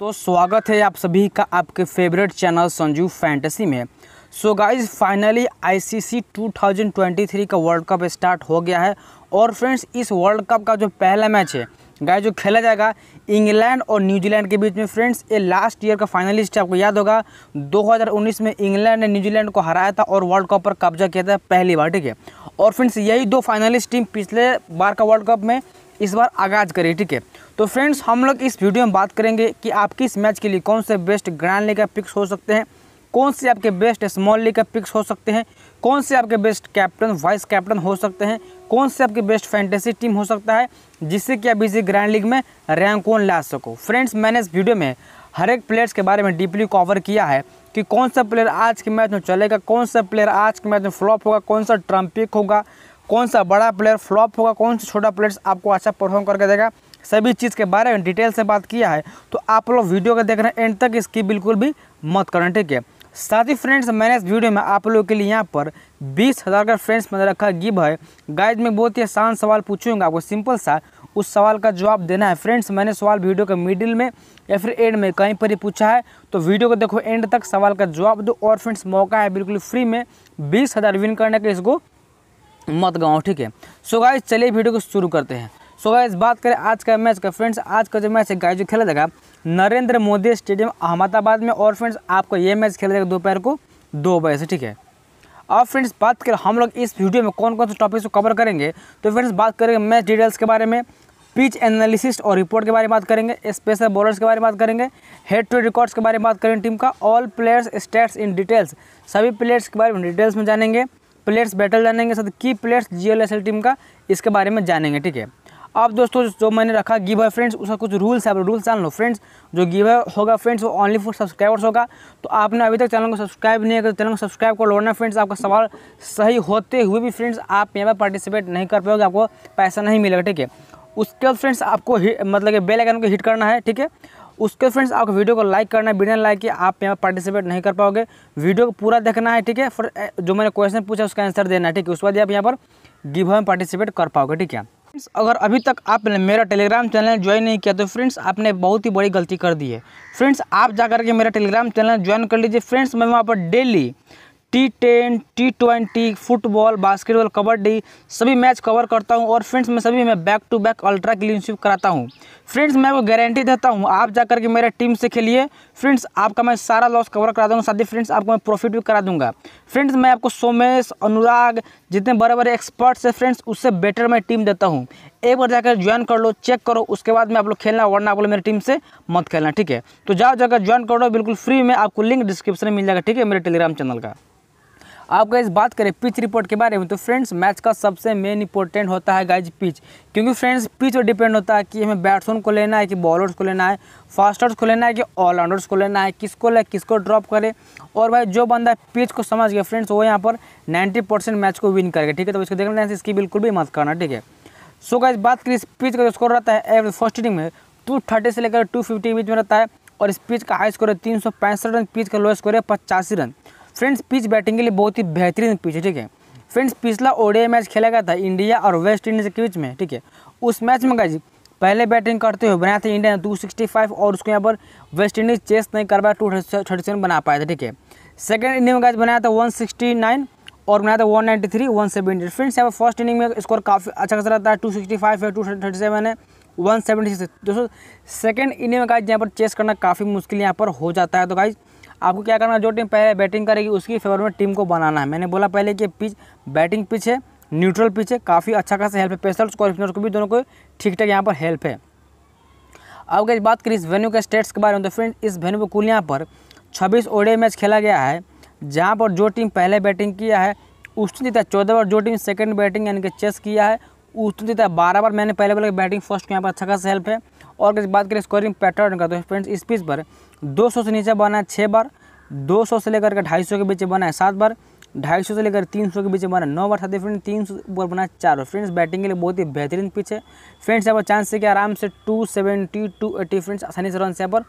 तो स्वागत है आप सभी का आपके फेवरेट चैनल संजू फैंटेसी में सो गाइस फाइनली आईसीसी 2023 का वर्ल्ड कप स्टार्ट हो गया है और फ्रेंड्स इस वर्ल्ड कप का जो पहला मैच है गाइस जो खेला जाएगा इंग्लैंड और न्यूजीलैंड के बीच में फ्रेंड्स ये लास्ट ईयर का फाइनलिस्ट आपको याद होगा 2019 में इंग्लैंड ने न्यूजीलैंड को हराया था और वर्ल्ड कप पर कब्जा किया था पहली बार ठीक है और फ्रेंड्स यही दो फाइनलिस्ट टीम पिछले बार का वर्ल्ड कप में इस बार आगाज़ करें ठीक है तो फ्रेंड्स हम लोग इस वीडियो में बात करेंगे कि आप किस मैच के लिए कौन से बेस्ट ग्रैंड लीग का पिक्स हो सकते हैं कौन से आपके बेस्ट स्मॉल लीग का पिक्स हो सकते हैं कौन से आपके बेस्ट कैप्टन वाइस कैप्टन हो सकते हैं कौन से आपके बेस्ट फैंटेसी टीम हो सकता है जिससे कि आप इसी ग्रैंड लीग में रैंक वन ला सको फ्रेंड्स मैंने इस वीडियो में हर एक प्लेयर्स के बारे में डीपली कवर किया है कि कौन सा प्लेयर आज के मैच में चलेगा कौन सा प्लेयर आज के मैच में फ्लॉप होगा कौन सा ट्रम्पिक होगा कौन सा बड़ा प्लेयर फ्लॉप होगा कौन सा छोटा प्लेयर्स आपको अच्छा परफॉर्म करके देगा सभी चीज़ के बारे में डिटेल से बात किया है तो आप लोग वीडियो को देख रहे हैं एंड तक इसकी बिल्कुल भी मत करना ठीक है साथ ही फ्रेंड्स मैंने इस वीडियो में आप लोगों के लिए यहाँ पर बीस हज़ार का फ्रेंड्स मैंने रखा गिव है गाइड में बहुत ही आसान सवाल पूछूंगा आपको सिंपल सा उस सवाल का जवाब देना है फ्रेंड्स मैंने सवाल वीडियो के मिडिल में या फिर एंड में कहीं पर ही पूछा है तो वीडियो को देखो एंड तक सवाल का जवाब दो और फ्रेंड्स मौका है बिल्कुल फ्री में बीस हज़ार विन करने का इसको मत गाँव ठीक है सो गाइज चलिए वीडियो को शुरू करते हैं सो गाइज बात करें आज का मैच का फ्रेंड्स आज का जो मैच है गाइज जो खेला जाएगा नरेंद्र मोदी स्टेडियम अहमदाबाद में और फ्रेंड्स आपको ये मैच खेला जाएगा दोपहर को दो बजे से ठीक है अब फ्रेंड्स बात करें हम लोग इस वीडियो में कौन कौन से टॉपिक्स को कवर करेंगे तो फ्रेंड्स बात करेंगे मैच डिटेल्स के बारे में पिच एनालिसिस और रिपोर्ट के बारे में बात करेंगे स्पेशल बॉलर्स के बारे में बात करेंगे हेड टू रिकॉर्ड्स के बारे में बात करेंगे टीम का all players stats in details सभी प्लेयर्स के बारे में डिटेल्स में जानेंगे प्लेयर्स बैटल जानेंगे साथ की प्लेयर्स जीएलएसएल टीम का इसके बारे में जानेंगे ठीक है अब दोस्तों जो मैंने रखा गिव है फ्रेंड्स उसका कुछ रूल्स है रूल्स जान लो फ्रेंड्स जो गिव है होगा फ्रेंड्स वो ओनली फॉर सब्सक्राइबर्स होगा तो आपने अभी तक चैनल को सब्सक्राइब नहीं किया तो चैनल को सब्सक्राइब कर लो ना फ्रेंड्स आपका सवाल सही होते हुए भी फ्रेंड्स आप यहाँ पर पार्टिसिपेट नहीं कर पाओगे आपको पैसा नहीं मिलेगा ठीक है उसके बाद फ्रेंड्स आपको मतलब कि बेल आइकन को हिट करना है ठीक है उसके फ्रेंड्स आपको वीडियो को लाइक करना है बिना लाइक के आप यहाँ पार्टिसिपेट नहीं कर पाओगे वीडियो को पूरा देखना है ठीक है फिर जो मैंने क्वेश्चन पूछा उसका आंसर देना है ठीक है उसके बाद आप यहाँ पर गिव में पार्टिसिपेट कर पाओगे ठीक है फ्रेंड्स अगर अभी तक आपने मेरा टेलीग्राम चैनल ज्वाइन नहीं किया तो फ्रेंड्स आपने बहुत ही बड़ी गलती कर दी है फ्रेंड्स आप जाकर के मेरा टेलीग्राम चैनल ज्वाइन कर लीजिए फ्रेंड्स मैं वहाँ पर daily T ten T twenty football basketball kabaddi सभी मैच कवर करता हूँ और फ्रेंड्स मैं सभी में बैक टू बैक अल्ट्रा क्लीनशिप कराता हूँ फ्रेंड्स मैं आपको गारंटी देता हूँ आप जा करके मेरे टीम से खेलिए फ्रेंड्स आपका मैं सारा लॉस कवर करा दूँगा साथ ही फ्रेंड्स आपको मैं प्रॉफिट भी करा दूँगा फ्रेंड्स मैं आपको सोमेश अनुराग जितने बड़े बड़े एक्सपर्ट्स हैं फ्रेंड्स उससे बेटर मैं टीम देता हूँ एक बार जाकर ज्वाइन कर लो चेक करो उसके बाद में आप लोग खेलना वरना आप लोग मेरे टीम से मत खेलना ठीक है तो जाओ जाकर ज्वाइन कर लो बिल्कुल फ्री में आपको लिंक डिस्क्रिप्शन में मिल जाएगा ठीक है मेरे टेलीग्राम चैनल का आप गाइज बात करें पिच रिपोर्ट के बारे में तो फ्रेंड्स मैच का सबसे मेन इंपॉर्टेंट होता है गाइज पिच क्योंकि फ्रेंड्स पिच पर डिपेंड होता है कि हमें बैट्समैन को लेना है कि बॉलर्स को लेना है फास्टर्स को लेना है कि ऑलराउंडर्स को लेना है किसको ले किसको ड्रॉप करे और भाई जो बंदा पिच को समझ गया फ्रेंड्स वो यहाँ पर नाइन्टी मैच को विन करेगा ठीक है तो इसको देखना इसकी बिल्कुल भी मत करना ठीक है सो गाइज बात करें इस पिच का जो स्कोर रहता है एवरेज फर्स्ट इनिंग में टू थर्टी से लेकर टू फिफ्टी बीच में रहता है और इस पिच का हाई स्कोर है तीन सौ पैंसठ रन पिच का लो स्कोर है पचासी रन फ्रेंड्स पिच बैटिंग के लिए बहुत ही बेहतरीन पिच है ठीक है फ्रेंड्स पिछला ओडिया मैच खेला गया था इंडिया और वेस्ट इंडीज़ के बीच में ठीक है उस मैच में गाइज पहले बैटिंग करते हुए बनाया था इंडिया ने टू और उसको यहाँ पर वेस्ट इंडीज़ चेस नहीं कर पाया टू थर्टी बना पाया था ठीक है सेकेंड इनिंग में गाइज बनाया था वन और बनाया था one three one seventy friends यहाँ पर फर्स्ट इनिंग में स्कोर काफ़ी अच्छा खासा रहता है टू सिक्सटी फाइव है टू थर्टी सेवन है वन सिक्स दोस्तों सेकेंड इनिंग में गाइज यहाँ पर चेस करना काफ़ी मुश्किल यहाँ पर हो जाता है तो गाइज आपको क्या करना जो टीम पहले बैटिंग करेगी उसकी फेवर में टीम को बनाना है मैंने बोला पहले कि पिच बैटिंग पिच है न्यूट्रल पिच है काफ़ी अच्छा खासा हेल्प है पेशल स्कोर स्पिनर्स को भी दोनों को ठीक ठाक यहाँ पर हेल्प है अब अगर बात करें इस वेन्यू के स्टेट्स के बारे में तो फ्रेंड इस वेन्यू को कुल यहाँ पर छब्बीस ओडे मैच खेला गया है जहाँ पर जो टीम पहले बैटिंग किया है उसने जीता चौदह बार जो टीम सेकेंड बैटिंग यानी कि चेस किया है उसने जीता बारह बार मैंने पहले बोला बैटिंग फर्स्ट को यहाँ पर अच्छा खासा हेल्प है और अगर बात करें स्कोरिंग पैटर्न का तो फ्रेंड्स इस पिच पर दो सौ से नीचे बना है छः बार दो सौ से लेकर के ढाई सौ के बीच बना है सात बार ढाई सौ से लेकर तीन सौ के बीच बना है नौ बार साथ फ्रेंड्स फ्रेंड तीन सौ ऊपर बना है चार बार फ्रेंड्स बैटिंग के लिए बहुत ही बेहतरीन पिच है फ्रेंड्स यहाँ पर चांस है कि आराम से two seventy two eighty friends आसानी से रन से यहाँ पर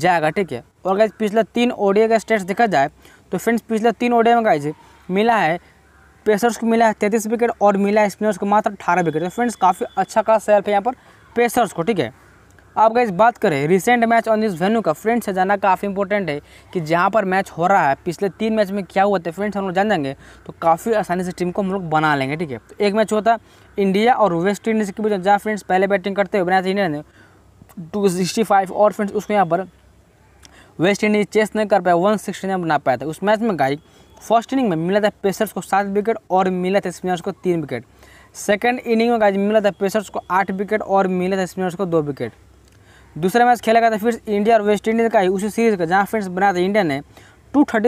जाएगा ठीक है और अगर पिछला तीन ओडिया का स्टेट्स देखा जाए तो फ्रेंड्स पिछले तीन ओडिया में गाइज मिला है पेसर्स को मिला है तैंतीस विकेट और मिला है स्पिनर्स को मात्र अठारह विकेट तो फ्रेंड्स काफ़ी अच्छा खास सेल्फ है यहाँ पर पेसर्स को ठीक है आप गाइज बात करें recent match on this venue का फ्रेंड्स से जाना काफ़ी इंपॉर्टेंट है कि जहाँ पर मैच हो रहा है पिछले तीन मैच में क्या हुआ था फ्रेंड्स हम लोग जान जाएंगे तो काफ़ी आसानी से टीम को हम लोग बना लेंगे ठीक है तो एक मैच होता इंडिया और वेस्ट इंडीज़ के बीच जहाँ फ्रेंड्स पहले बैटिंग करते हुए बनाया था इंडिया ने टू सिक्सटी फाइव और फ्रेंड्स उसको यहाँ पर वेस्ट इंडीज़ चेस नहीं कर पाया वन सिक्सटी नहीं बना पाया था उस मैच में गाई फर्स्ट इनिंग में मिला था पेसर्स को सात विकेट और मिला था स्पिनर्स को तीन विकेट सेकेंड इनिंग में गाइज मिला था पेसर्स को आठ विकेट और मिला था स्पिनर्स को दो विकेट दूसरा मैच खेला गया तो था फिर इंडिया और वेस्ट इंडीज़ का ही उसी सीरीज़ का जहाँ फ्रेंड्स बना था इंडिया ने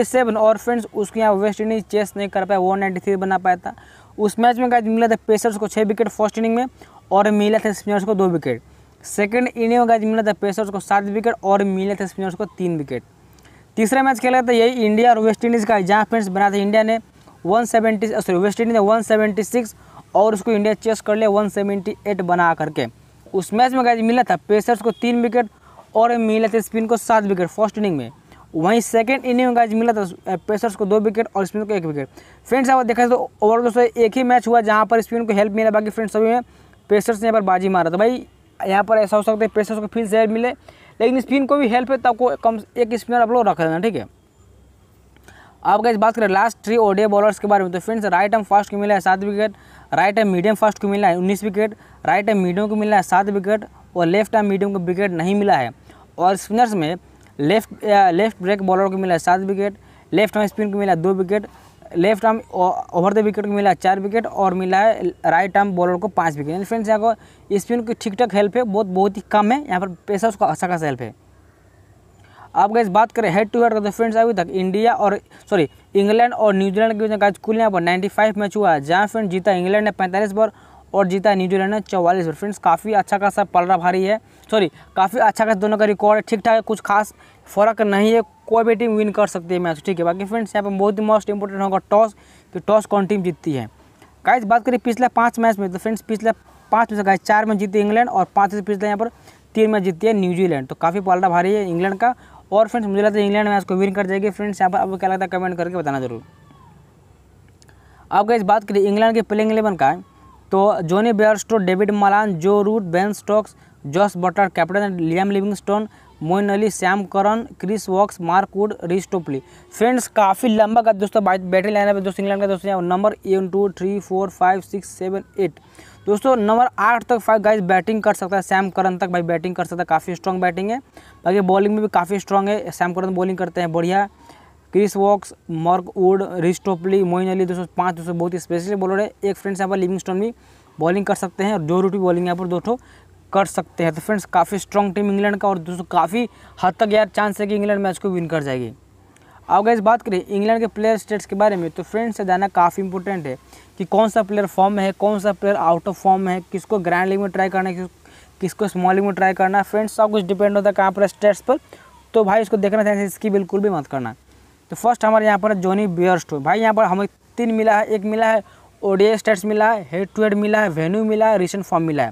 सेवन और फ्रेंड्स उसके यहाँ वेस्ट इंडीज़ चेस नहीं कर पाया थ्री बना पाया था उस मैच में गाइज मिला था पेसर्स को छः विकेट फर्स्ट इनिंग में और मिला था स्पिनर्स को दो विकेट सेकेंड इनिंग में गाइज मिला था पेसर्स को सात विकेट और मिले थे स्पिनर्स को तीन विकेट तीसरा मैच खेला था यही इंडिया और वेस्ट इंडीज़ का जहाँ फ्रेंड्स बना था इंडिया ने वन सॉरी वेस्ट इंडीज़ ने वन और उसको इंडिया चेस कर लिया वन बना करके उस मैच में गाइज मिला था पेसर्स को तीन विकेट और मिला था स्पिन को सात विकेट फर्स्ट इनिंग में वहीं सेकेंड इनिंग में गाइज मिला था पेसर्स को दो विकेट और स्पिन को एक विकेट फ्रेंड्स आप देखा तो ओवरऑल दोस्तों एक ही मैच हुआ जहाँ पर स्पिन को हेल्प मिला बाकी फ्रेंड्स सभी में पेसर्स ने यहाँ पर बाजी मारा था भाई यहाँ पर ऐसा हो सकता है पेसर्स को फिर से हेल्प मिले लेकिन स्पिन को भी हेल्प है तब को कम एक स्पिनर आप लोग रख देना ठीक है आप गए बात करें लास्ट थ्री ओडे बॉलर्स के बारे में तो फ्रेंड्स राइट हम फास्ट को मिला है सात wicket right and medium fast को मिला है उन्नीस विकेट राइट एंड मीडियम को मिला है सात विकेट और लेफ्ट एम मीडियम को विकेट नहीं मिला है और स्पिनर्स में लेफ्ट लेफ्ट ब्रेक बॉलर को मिला है सात विकेट लेफ्ट आर्म स्पिन को मिला दो wicket left arm over the wicket को मिला चार विकेट और मिला है राइट आर्म बॉलर को पाँच विकेट फ्रेंड्स यहाँ को स्पिन की ठीक ठाक हेल्प है बहुत बहुत ही कम है यहाँ पर पेशर उसका अच्छा खासा हेल्प है आप गाइज बात करें हेड टू हेड तो फ्रेंड्स अभी तक इंडिया और सॉरी इंग्लैंड और न्यूजीलैंड के बीच में कुल यहाँ पर 95 मैच हुआ है जहाँ फ्रेंड जीता इंग्लैंड ने 45 बार और जीता न्यूजीलैंड ने चौवालीस बार फ्रेंड्स काफ़ी अच्छा खासा पलड़ा भारी है सॉरी काफ़ी अच्छा खासा दोनों का रिकॉर्ड है ठीक ठाक है कुछ खास फर्क नहीं है कोई भी टीम विन कर सकती है मैच ठीक है बाकी फ्रेंड्स यहाँ पर बहुत ही मोस्ट इंपॉर्टेंट होगा टॉस कि टॉस कौन टीम जीतती है गाइज बात करें पिछले पाँच मैच में तो फ्रेंड्स पिछले पाँच में से गाइज चार मैच जीती इंग्लैंड और पाँच से पिछले यहाँ पर तीन मैच जीती है न्यूजीलैंड तो काफ़ी पलरा भारी है इंग्लैंड का और फ्रेंड्स मुझे लगता है इंग्लैंड मैच को विन कर जाएगी फ्रेंड्स यहाँ पर आपको क्या लगता है कमेंट करके बताना ज़रूर आपका इस बात करिए इंग्लैंड के प्लेइंग एलेवन का तो Jonny Bairstow David Malan Joe Root Ben Stokes Jos Butler captain Liam Livingstone Moeen Ali Sam Curran Chris Woakes Mark Wood Reece Topley friends काफ़ी लंबा का दोस्तों बैटरी लाइन है दोस्तों इंग्लैंड का दोस्तों number one two three four five six seven eight दोस्तों number आठ तक फाइव गाइस बैटिंग कर सकता है सैम करन तक भाई बैटिंग कर सकता है काफ़ी स्ट्रॉन्ग बैटिंग है बाकी बॉलिंग में भी काफ़ी स्ट्रॉन्ग है सैम करन बॉलिंग करते हैं बढ़िया Chris Woakes Mark Wood Reece Topley Moeen Ali दोस्तों पाँच दोस्तों बहुत ही स्पेशली बॉलर है एक फ्रेंड्स यहाँ पर स्टोन भी बॉलिंग कर सकते हैं और जो रूटी बॉलिंग यहाँ पर दोस्तों कर सकते हैं तो फ्रेंड्स काफ़ी स्ट्रॉन्ग टीम इंग्लैंड का और दोस्तों काफ़ी हद तक यार चांस है कि इंग्लैंड मैच को विन कर जाएगी अब गैस बात करें इंग्लैंड के प्लेयर स्टेट्स के बारे में तो फ्रेंड्स से जाना काफ़ी इंपॉर्टेंट है कि कौन सा प्लेयर फॉर्म में है कौन सा प्लेयर आउट ऑफ फॉर्म है किसको ग्रैंड लीग में ट्राई करना है किसको स्मॉल लीग में ट्राई करना है फ्रेंड्स सब कुछ डिपेंड होता है कहाँ पर स्टेट्स पर तो भाई इसको देखना चाहिए इसकी बिल्कुल भी मत करना तो फर्स्ट हमारे यहाँ पर जोनी बियर्स्ट भाई यहाँ पर हमें तीन मिला है एक मिला है ओडिया स्टेट्स मिला है हेड टू हेड मिला है वेन्यू मिला है रिसेंट फॉर्म मिला है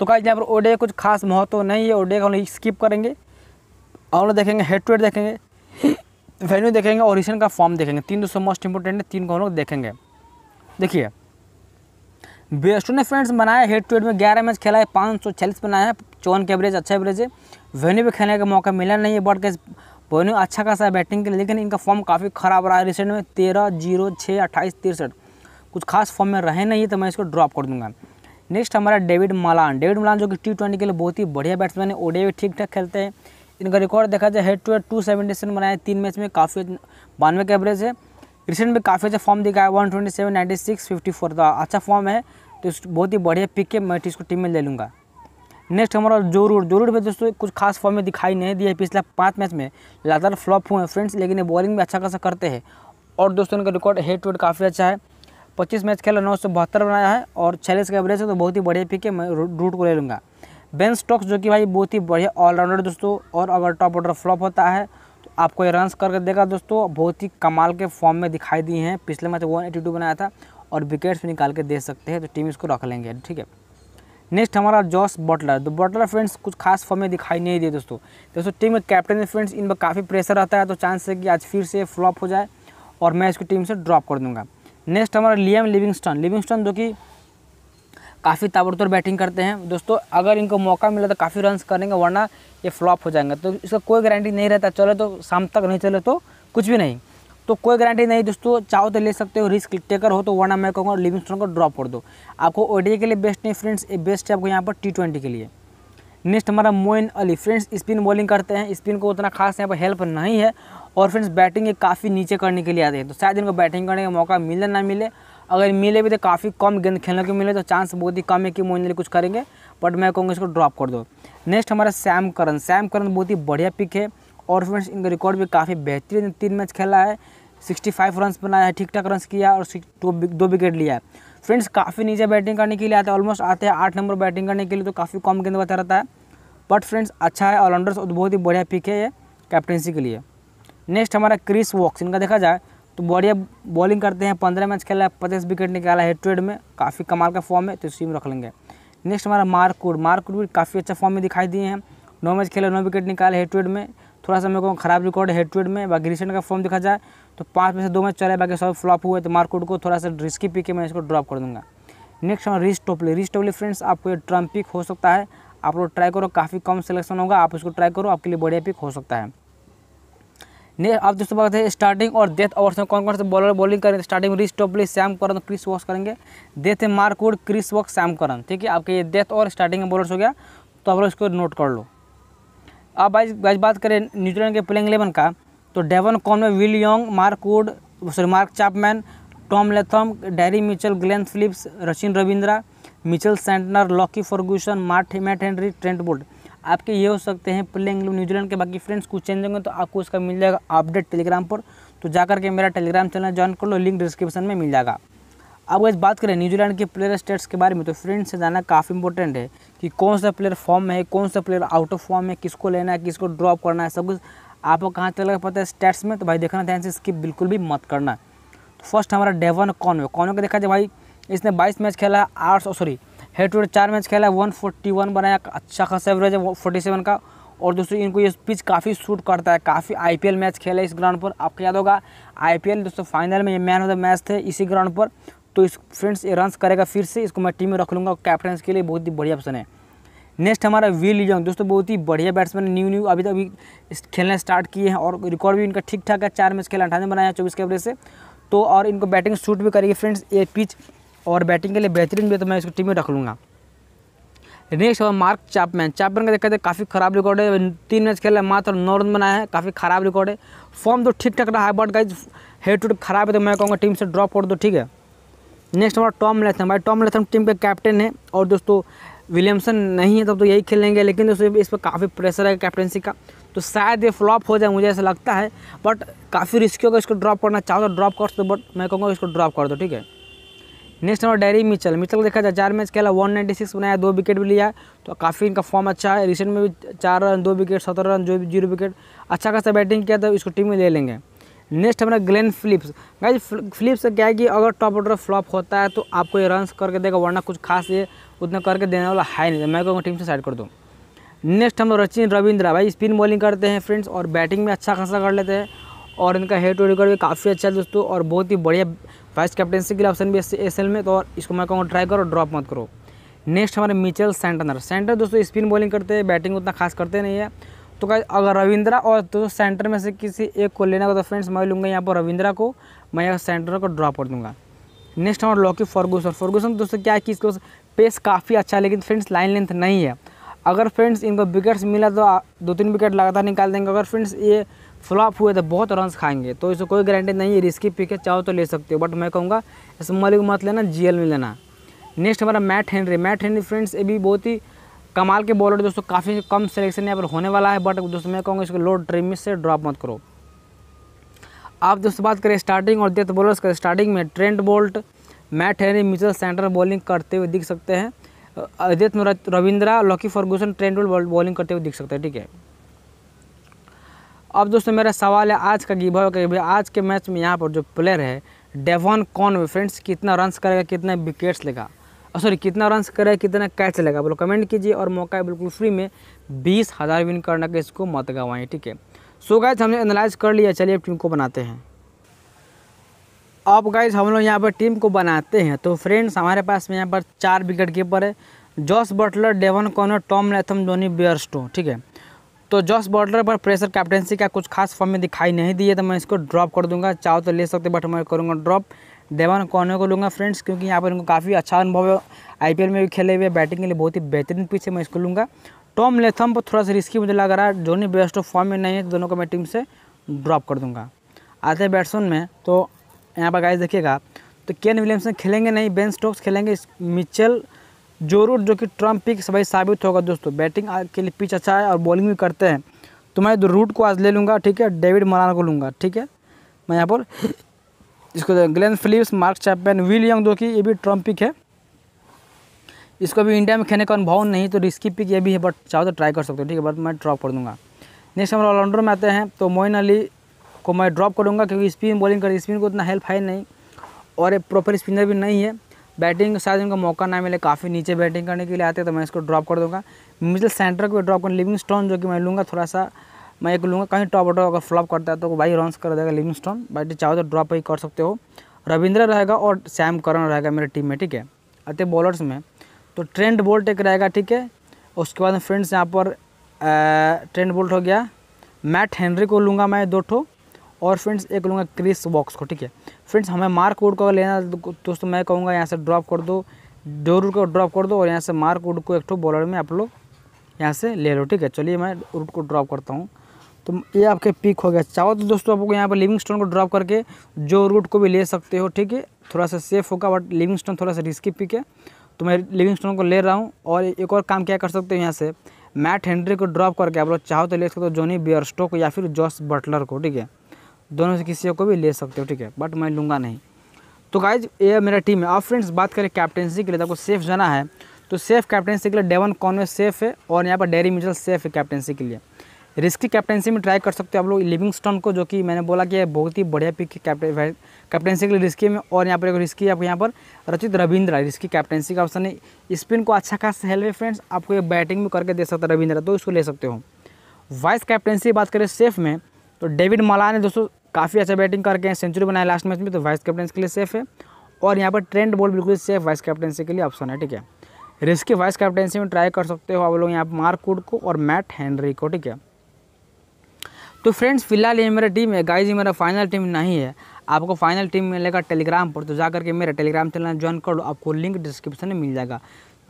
तो कहा यहाँ पर ओडिया कुछ खास महत्व नहीं है ओडिया का हम स्किप करेंगे और देखेंगे हेड टू हेड देखेंगे वेन्यू देखेंगे ओरिजिन का फॉर्म देखेंगे तीन दोस्तों मोस्ट इंपॉर्टेंट है तीन को हम लोग देखेंगे देखिए बेस्टो ने फ्रेंड्स बनाया हेड टू हेड में ग्यारह मैच खेला है पाँच सौ छियालीस बनाया है चौवन के एवरेज अच्छा एवरेज है वेन्यू पे खेलने का मौका मिला नहीं है बट के वेन्यू अच्छा खासा है बैटिंग के लिए लेकिन इनका फॉर्म काफ़ी खराब रहा है रिसेंट में तेरह जीरो छः अट्ठाईस तिरसठ कुछ खास फॉर्म में रहे नहीं तो मैं इसको ड्रॉप कर दूंगा नेक्स्ट हमारा डेविड मलान डेविड मलान जो कि टी ट्वेंटी के लिए बहुत ही बढ़िया बैट्समैन है ओडे भी ठीक ठाक खेलते हैं इनका रिकॉर्ड देखा जाए head to head two seventy seven बनाया तीन मैच में काफ़ी बानवे का एवरेज है रिसेंट में काफ़ी अच्छा फॉर्म दिखाया one twenty seven ninety six fifty four था अच्छा फॉर्म है तो बहुत ही बढ़िया पिक के मैं इसको टीम में ले लूँगा नेक्स्ट हमारा जोरूर जोरूर में दोस्तों कुछ खास फॉर्म में दिखाई नहीं दिया है पिछला पाँच मैच में लगातार फ्लॉप हुए हैं फ्रेंड्स लेकिन ये बॉलिंग भी अच्छा खासा करते हैं और दोस्तों इनका रिकॉर्ड हेड टू हेड काफ़ी अच्छा है पच्चीस मैच खेला नौ सौ बहत्तर बनाया है और छियालीस का एवरेज है तो बहुत ही बढ़िया पिक है मैं रूट को ले लूँगा बेन स्टॉक्स जो कि भाई बहुत ही बढ़िया ऑलराउंडर दोस्तों और अगर टॉप ऑर्डर फ्लॉप होता है तो आपको ये रन करके देगा दोस्तों बहुत ही कमाल के फॉर्म में दिखाई दिए हैं पिछले मैच वन एटी बनाया था और विकेट्स भी निकाल के दे सकते हैं तो टीम इसको रख लेंगे ठीक है नेक्स्ट हमारा जॉस बटलर तो बटलर फ्रेंड्स कुछ खास फॉर्म में दिखाई नहीं दिए दोस्तों दोस्तों टीम में कैप्टन फ्रेंड्स इन पर काफ़ी प्रेशर रहता है तो चांस है कि आज फिर से फ्लॉप हो जाए और मैं इसकी टीम से ड्रॉप कर दूंगा नेक्स्ट हमारा लियम लिविंगस्टन लिविंगस्टन जो कि काफ़ी ताबड़तोड़ बैटिंग करते हैं दोस्तों अगर इनको मौका मिला तो काफ़ी रन करेंगे वरना ये फ्लॉप हो जाएंगे तो इसका कोई गारंटी नहीं रहता चले तो शाम तक नहीं चले तो कुछ भी नहीं तो कोई गारंटी नहीं दोस्तों चाहो तो ले सकते हो रिस्क टेकर हो तो वरना मैं कहूँगा स्टोन को ड्रॉप कर दो आपको ओडीए के लिए बेस्ट नहीं फ्रेंड्स ये बेस्ट है आपको यहाँ पर टी ट्वेंटी के लिए नेक्स्ट हमारा Moeen Ali friends spin bowling करते हैं स्पिन को उतना खास यहाँ पर हेल्प नहीं है और फ्रेंड्स बैटिंग ये काफ़ी नीचे करने के लिए आते हैं तो शायद इनको बैटिंग करने का मौका मिले ना मिले अगर मिले भी तो काफ़ी कम गेंद खेलने को मिले तो चांस बहुत ही कम है कि मोहन कुछ करेंगे बट मैं कहूँगा इसको ड्रॉप कर दो नेक्स्ट हमारा सैम करन सैम करन बहुत ही बढ़िया पिक है और फ्रेंड्स इनका रिकॉर्ड भी काफ़ी बेहतरीन तीन मैच खेला है 65 रन बनाया है ठीक ठाक रन किया और दो दो विकेट लिया है फ्रेंड्स काफ़ी नीचे बैटिंग करने के लिए आते हैं ऑलमोस्ट आते हैं आठ नंबर बैटिंग करने के लिए तो काफ़ी कम गेंद बता रहता है बट फ्रेंड्स अच्छा है ऑलराउंडर्स और बहुत ही बढ़िया पिक है ये कैप्टनसी के लिए नेक्स्ट हमारा क्रिस वॉक्स इनका देखा जाए तो बढ़िया बॉलिंग करते हैं पंद्रह मैच खेला है पचास विकेट निकाला है ट्रेड में काफ़ी कमाल का फॉर्म है तो इसी में रख लेंगे नेक्स्ट हमारा मार्कुड मार्कुड भी काफ़ी अच्छा फॉर्म में दिखाई दिए हैं नौ मैच खेला नौ विकेट निकाले हेड ट्रेड में थोड़ा सा मेरे को खराब रिकॉर्ड है हेड में बाकी रिसेंट का फॉर्म देखा जाए तो पाँच में से दो मैच चले बाकी सब फ्लॉप हुए तो मार्कुड को थोड़ा सा रिस्की पी के मैं इसको ड्रॉप कर दूँगा नेक्स्ट हमारा रिस्ट टोपली रिस्ट टोपली फ्रेंड्स आपको ये ट्रम्प पिक हो सकता है आप लोग ट्राई करो काफ़ी कम सिलेक्शन होगा आप इसको ट्राई करो आपके लिए बढ़िया पिक हो सकता है ने अब दोस्तों बात है स्टार्टिंग और डेथ ओवर्स में कौन कौन से बॉलर बॉलिंग करेंगे स्टार्टिंग में रिस टोपली सैम करन क्रिस वॉक्स करेंगे डेथ है Wood Chris Woakes Sam Curran ठीक है आपके ये डेथ और स्टार्टिंग में बॉलर्स हो गया तो आप लोग इसको नोट कर लो अब बाइज बात करें न्यूजीलैंड के प्लेइंग इलेवन का तो Devon Conway Will Young Wood sorry Mark Chapman Tom Latham Daryl Mitchell Glenn Phillips Rachin Ravindra Mitchell Santner Lockie Ferguson Mart Matt Henry Trent Boult आपके ये हो सकते हैं प्ले इंग्लू न्यूजीलैंड के बाकी फ्रेंड्स कुछ चेंज होंगे तो आपको इसका मिल जाएगा अपडेट टेलीग्राम पर तो जाकर के मेरा टेलीग्राम चैनल ज्वाइन कर लो लिंक डिस्क्रिप्शन में मिल जाएगा अब वैसे बात करें न्यूजीलैंड के प्लेयर स्टेट्स के बारे में तो फ्रेंड्स से जाना काफ़ी इंपॉर्टेंट है कि कौन सा प्लेयर फॉर्म में है कौन सा प्लेयर आउट ऑफ फॉर्म है किसको लेना है किसको ड्रॉप करना है सब कुछ आपको कहाँ चलेगा पता है स्टेट्स में तो भाई देखना ध्यान से स्किप बिल्कुल भी मत करना तो फर्स्ट हमारा डेवन कॉनवे कौन का देखा जाए भाई इसने बाईस मैच खेला है आठ सौ सॉरी हेड टू हेड चार मैच खेला है वन फोर्टी वन बनाया अच्छा खासा एवरेज है फोर्टी सेवन का और दोस्तों इनको ये पिच काफ़ी शूट करता है काफ़ी आईपीएल मैच खेला इस ग्राउंड पर आपको याद होगा आईपीएल दोस्तों फाइनल में ये मैन ऑफ द मैच थे इसी ग्राउंड पर तो इस फ्रेंड्स ये रन करेगा फिर से इसको मैं टीम में रख लूँगा कैप्टन के लिए बहुत ही बढ़िया ऑप्शन है नेक्स्ट हमारा वी लिजोंग दोस्तों बहुत ही बढ़िया बैट्समैन न्यू न्यू अभी तक खेलना स्टार्ट किए हैं और रिकॉर्ड भी इनका ठीक ठाक है चार मैच खेला अठानवे बनाया चौबीस के एवरेज से तो और इनको बैटिंग शूट भी करेगी फ्रेंड्स ये पिच और बैटिंग के लिए बेहतरीन भी है तो मैं इसको टीम में रख लूँगा नेक्स्ट हुआ मार्क चैपमैन चैपमैन का देखा जाए काफ़ी खराब रिकॉर्ड है तीन मैच खेला है मात्र नौ रन बनाया है काफ़ी खराब रिकॉर्ड है फॉर्म तो ठीक ठाक रहा है बट गाइज हेड टू खराब है तो मैं कहूँगा टीम से ड्रॉप कर दो ठीक है नेक्स्ट हमारा टॉम लेथम भाई टॉम लेथम टीम का कैप्टन है और दोस्तों विलियमसन नहीं है तब तो यही खेलेंगे लेकिन दोस्तों इस पर काफ़ी प्रेशर है कैप्टनसी का तो शायद ये फ्लॉप हो जाए मुझे ऐसा लगता है बट काफ़ी रिस्की होगा इसको ड्रॉप करना चाहो तो ड्रॉप कर दो बट मैं कहूँगा इसको ड्रॉप कर दो ठीक है नेक्स्ट हमारा डायरी मिचल मिचल देखा जाए चार मैच खेला वन नाइन्टी सिक्स बनाया दो विकेट भी लिया तो काफ़ी इनका फॉर्म अच्छा है रिसेंट में भी चार रन दो विकेट सत्रह रन जो जीरो विकेट अच्छा खासा बैटिंग किया तो इसको टीम में ले लेंगे नेक्स्ट हमारा ग्लेन फिलिप्स भाई फिलिप्स से क्या है कि अगर टॉप ऑर्डर फ्लॉप होता है तो आपको ये रन करके देगा वरना कुछ खास ये उतना करके देने वाला है नहीं मैं कहूँगा टीम से साइड कर दूँ नेक्स्ट हम रचिन रविंद्रा भाई स्पिन बॉलिंग करते हैं फ्रेंड्स और बैटिंग में अच्छा खासा कर लेते हैं और इनका हेड टू रिकॉर्ड भी काफ़ी अच्छा है दोस्तों और बहुत ही बढ़िया वाइस कैप्टनसी के लिए ऑप्शन भी एस में तो और इसको मैं कहूँगा ट्राई करो ड्रॉप मत करो नेक्स्ट हमारे मिचेल सेंटनर सेंटर दोस्तों स्पिन बॉलिंग करते हैं बैटिंग उतना खास करते नहीं है तो क्या अगर रविंद्रा और दोस्तों सेंटर में से किसी एक को लेना होगा तो फ्रेंड्स मैं लूँगा यहाँ पर रविंद्रा को मैं यहाँ सेंटर को ड्रॉप कर दूँगा नेक्स्ट हमारा लॉकी फॉर्गूसन फॉर्गूसन दोस्तों क्या है कि इसको पेस काफ़ी अच्छा है लेकिन फ्रेंड्स लाइन लेंथ नहीं है अगर फ्रेंड्स इनको विकेट्स मिला तो दो तीन विकेट लगातार निकाल देंगे अगर फ्रेंड्स ये फ्लॉप हुए तो बहुत रन खाएंगे तो इसको कोई गारंटी नहीं है रिस्की पिक है चाहो तो ले सकते हो बट मैं कहूँगा इस मलिक मत लेना जी में लेना नेक्स्ट हमारा Matt Henry Matt Henry friends ये भी बहुत ही कमाल के बॉलर दोस्तों काफ़ी कम सिलेक्शन यहाँ पर होने वाला है बट दोस्तों मैं कहूँगा इसको लो ड्रीम से ड्रॉप मत करो आप दोस्तों बात करें स्टार्टिंग और डेथ बॉलर्स का स्टार्टिंग में Trent Boult Matt Henry Mitchell Santner bowling करते हुए दिख सकते हैं अदित Ravindra Lockie Ferguson Boult bowling करते हुए दिख सकते हैं ठीक है अब दोस्तों मेरा सवाल है आज का गिव का गिव आज के मैच में यहाँ पर जो प्लेयर है डेवन कॉन फ्रेंड्स कितना रन्स करेगा कितने विकेट्स लेगा और सॉरी कितना रन्स करेगा कितना कैच लेगा बोलो कमेंट कीजिए और मौका है बिल्कुल फ्री में बीस हज़ार विन करने का इसको मत गवाएं ठीक है सो गाइज हमने एनालाइज कर लिया चलिए टीम को बनाते हैं अब गाइज हम लोग यहाँ पर टीम को बनाते हैं तो फ्रेंड्स हमारे पास में यहाँ पर चार विकेट कीपर है Jos Butler Devon Conway Tom Latham Jonny Bairstow ठीक है तो जॉस बॉर्डर पर प्रेशर कैप्टनसी का कुछ खास फॉर्म में दिखाई नहीं दिए तो मैं इसको ड्रॉप कर दूंगा चाहो तो ले सकते बट मैं करूँगा ड्रॉप देवान कौने को लूँगा फ्रेंड्स क्योंकि यहाँ पर इनको काफ़ी अच्छा अनुभव है आई में भी खेले हुए बैटिंग के लिए बहुत ही बेहतरीन पीछे मैं इसको लूँगा टॉम लेथम पर थोड़ा सा रिस्की मुझे लग रहा है जोनी बेस्ट ऑफ फॉर्म में नहीं है तो दोनों को मैं टीम से ड्रॉप कर दूंगा आते बैट्समैन में तो यहाँ पर गाइस देखिएगा तो केन विलियमसन खेलेंगे नहीं बेन स्टोक्स खेलेंगे मिचेल जो जो कि ट्रम्प पिक सभी साबित होगा दोस्तों बैटिंग के लिए पिच अच्छा है और बॉलिंग भी करते हैं तो मैं रूट को आज ले लूँगा ठीक है डेविड मरान को लूँगा ठीक है मैं यहाँ पर इसको Glenn Phillips Mark Chapman Will Young जो कि ये भी ट्रम्प पिक है इसको भी इंडिया में खेलने का अनुभव नहीं तो रिस्की पिक ये भी है बट चाहो तो ट्राई कर सकते हो ठीक है बट मैं ड्रॉप कर दूंगा नेक्स्ट हमारे ऑलराउंडर में आते हैं तो मोइन अली को मैं ड्रॉप करूँगा क्योंकि स्पिन बॉलिंग कर स्पिन को उतना हेल्प है नहीं और एक प्रॉपर स्पिनर भी नहीं है बैटिंग शायद इनको मौका ना मिले काफ़ी नीचे बैटिंग करने के लिए आते तो मैं इसको ड्रॉप कर दूंगा मिडिल सेंटर को ड्रॉप कर लिविंग स्टोन जो कि मैं लूँगा थोड़ा सा मैं एक लूँगा कहीं टॉप ऑर्डर अगर फ्लॉप करता है तो भाई रन्स कर देगा लिविंग स्टोन बट चाहो तो ड्रॉप ही कर सकते हो रविंद्र रहेगा और सैम करन रहेगा मेरे टीम में ठीक है अतः बॉलर्स में तो ट्रेंड बोल्ट एक रहेगा ठीक है उसके बाद फ्रेंड्स यहाँ पर ट्रेंड बोल्ट हो गया मैट हेनरी को लूँगा मैं दो ठो और फ्रेंड्स एक लूँगा क्रिस बॉक्स को ठीक है फ्रेंड्स हमें मार्क कोड को अगर लेना दोस्तों मैं कहूँगा यहाँ से ड्रॉप कर दो रूट को ड्रॉप कर दो और यहाँ से मार्क कोड को एक ठो बॉलर में आप लोग यहाँ से ले लो ठीक है चलिए मैं रूट को ड्रॉप करता हूँ तो ये आपके पिक हो गया चाहो तो दोस्तों आपको यहाँ पर लिविंग स्टोन को ड्रॉप करके जो रूट को भी ले सकते हो ठीक है थोड़ा सा सेफ होगा बट लिविंग स्टोन थोड़ा सा रिस्की पिक है तो मैं लिविंग स्टोन को ले रहा हूँ और एक और काम क्या कर सकते हो यहाँ से मैट हेनरी को ड्रॉप करके आप लोग चाहो तो ले सकते हो जॉनी बियर स्टोक या फिर जॉस बटलर को ठीक है दोनों से किसी को भी ले सकते हो ठीक है बट मैं लूँगा नहीं तो गाइज ये मेरा टीम है अब फ्रेंड्स बात करें कैप्टनसी के लिए आपको सेफ जाना है तो सेफ कैप्टनसी के लिए डेवन कॉनवे सेफ है और यहाँ पर डेरी मिजल सेफ है कैप्टनसी के लिए रिस्की कैप्टनसी में ट्राई कर सकते हो आप लोग लिविंगस्टन को जो कि मैंने बोला कि बहुत ही बढ़िया पिक कैप्टन कैप्टनसी के लिए रिस्की में और यहाँ पर एक रिस्की आपको यहाँ पर रचित रविंद्रा रिस्की कैप्टनसी का ऑप्शन है स्पिन को अच्छा खास हेल्प है फ्रेंड्स आपको ये बैटिंग भी करके दे सकता है रविंद्रा तो इसको ले सकते हो वाइस कैप्टनसी की बात करें सेफ में तो डेविड मलान है दोस्तों काफ़ी अच्छा बैटिंग करके हैं सेंचुरी बनाया लास्ट मैच में तो वाइस कैप्टन के लिए सेफ है और यहाँ पर ट्रेंड बॉल बिल्कुल सेफ वाइस कैप्टनसी के लिए ऑप्शन है ठीक है रिस्की वाइस कैप्टनसी में ट्राई कर सकते हो आप लोग यहाँ पर मार्क को और मैट हैंनरी को ठीक है तो फ्रेंड्स फिलहाल ये मेरा टीम है गाइज ये मेरा फाइनल टीम नहीं है आपको फाइनल टीम मिलेगा टेलीग्राम पर तो जा करके मेरा टेलीग्राम चैनल ज्वाइन कर लो आपको लिंक डिस्क्रिप्शन में मिल जाएगा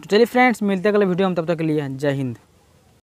तो चलिए फ्रेंड्स मिलते अगले वीडियो हम तब तक के लिए जय हिंद